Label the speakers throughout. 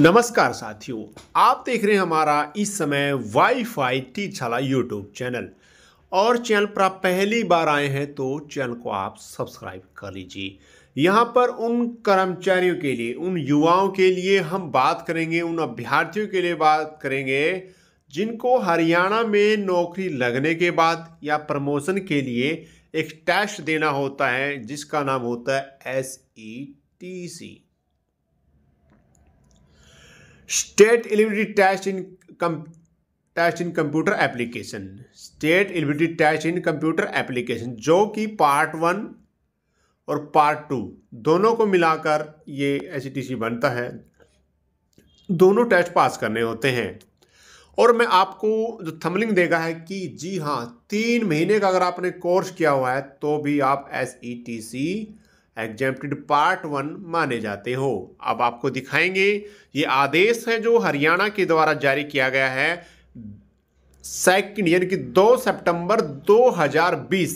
Speaker 1: नमस्कार साथियों आप देख रहे हैं हमारा इस समय वाई फाई टी छाला यूट्यूब चैनल और चैनल पर आप पहली बार आए हैं तो चैनल को आप सब्सक्राइब कर लीजिए यहाँ पर उन कर्मचारियों के लिए उन युवाओं के लिए हम बात करेंगे उन अभ्यर्थियों के लिए बात करेंगे जिनको हरियाणा में नौकरी लगने के बाद या प्रमोशन के लिए एक टेस्ट देना होता है जिसका नाम होता है S E T C state eligibility test in test in computer application state eligibility test in computer application जो कि पार्ट वन और पार्ट टू दोनों को मिलाकर ये एस बनता है दोनों टेस्ट पास करने होते हैं और मैं आपको जो थमलिंग देगा है कि जी हाँ तीन महीने का अगर आपने कोर्स किया हुआ है तो भी आप S E T C exempted part one माने जाते हो अब आपको दिखाएंगे ये आदेश है जो हरियाणा के द्वारा जारी किया गया है सेकंड यानी कि 2 सितंबर 2020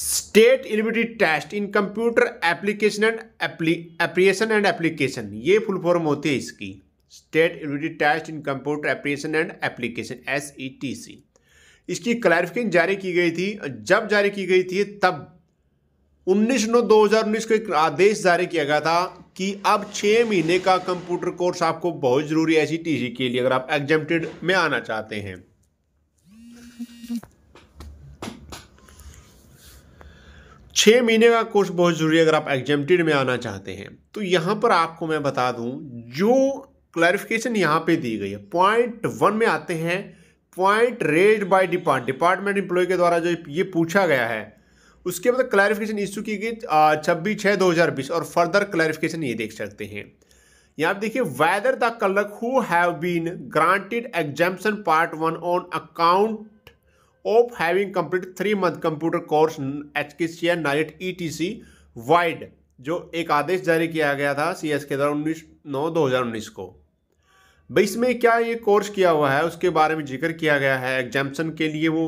Speaker 1: state eligibility test in computer application and application and application ये फुल फॉर्म होती है इसकी state eligibility test in computer application and application S T C इसकी क्लैरिफिकेशन जारी की गई थी जब जारी की गई थी तब उन्नीस नौ उन्नीस को एक आदेश जारी किया गया था कि अब छह महीने का कंप्यूटर कोर्स आपको बहुत ज़रूरी है टीसी के लिए अगर आप एग्जेप्टेड में आना चाहते हैं छह महीने का कोर्स बहुत ज़रूरी है अगर आप एग्जेप्टेड में आना चाहते हैं तो यहां पर आपको मैं बता दू जो क्लैरिफिकेशन यहां पे दी गई है पॉइंट वन में आते हैं point raised by depart department employee के द्वारा जो ये पूछा गया है उसके बाद क्लैरिफिकेशन इशू की गई छब्बीस छः दो हज़ार बीस और फर्दर क्लैरिफिकेशन ये देख सकते हैं यहाँ पे देखिए whether the clerk who have been granted exemption part one on account of having complete three month computer course H K C N night E T C vide जो एक आदेश जारी किया गया था सी एस के द्वारा उन्नीस नौ दो हज़ार उन्नीस को भाई इसमें क्या ये कोर्स किया हुआ है उसके बारे में जिक्र किया गया है एग्जाम्सन के लिए वो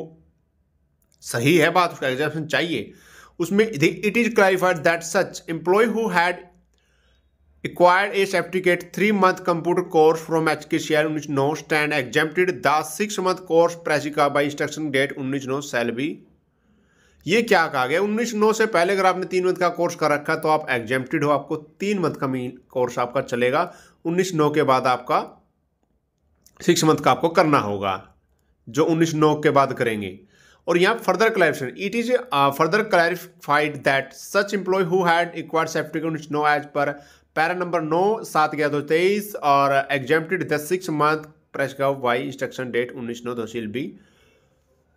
Speaker 1: सही है बात उसका एग्जामेशन चाहिए उसमें it is clarified that such employee who had acquired a certificate three acquired a certificate three month computer course from HKCR 1990 and exempted the six month course prescribed by instruction date 1990 shall be ये क्या कहा गया उन्नीस नौ oh से पहले अगर आपने तीन मंथ का कोर्स कर रखा तो आप एग्जेप्टेड हो आपको तीन मंथ का मीन कोर्स आपका चलेगा उन्नीस नौ oh के बाद आपका सिक्स मंथ का आपको करना होगा जो उन्नीस नौ oh के बाद करेंगे और यहाँ further clarification it is further clarified that such employee who had acquire safety condition no as per para number नौ सात ग्यारह दो तो तेईस और exempted the six month prescribed by instruction date उन्नीस नौ दो shall be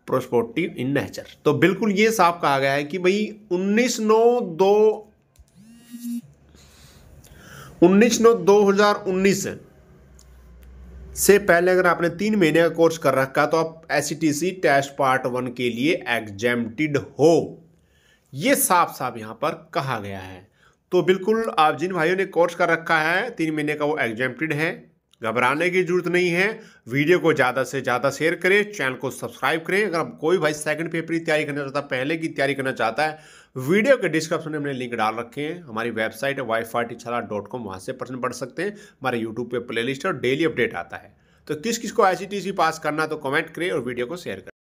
Speaker 1: prospective in nature तो बिल्कुल ये साफ कहा गया है कि भाई उन्नीस नौ दो उन्नीस नौ दो हजार उन्नीस से पहले अगर आपने तीन महीने का कोर्स कर रखा तो आप S C test part one के लिए एग्जेम्प्टिड हो ये साफ साफ यहाँ पर कहा गया है तो बिल्कुल आप जिन भाइयों ने कोर्स कर रखा है तीन महीने का वो एग्जेम्प्टिड है घबराने की जरूरत नहीं है वीडियो को ज़्यादा से ज़्यादा शेयर करें चैनल को सब्सक्राइब करें अगर आप कोई भाई सेकंड पेपर की तैयारी करना चाहता है पहले की तैयारी करना चाहता है वीडियो के डिस्क्रिप्शन में हमने लिंक डाल रखे हैं हमारी वेबसाइट है वाई फाई टिछाला डॉट कॉम वहाँ से प्रश्न पढ़ सकते हैं हमारे यूट्यूब पर प्ले लिस्ट और डेली अपडेट आता है तो किस किस को आई पास करना तो कमेंट करें और वीडियो को शेयर करें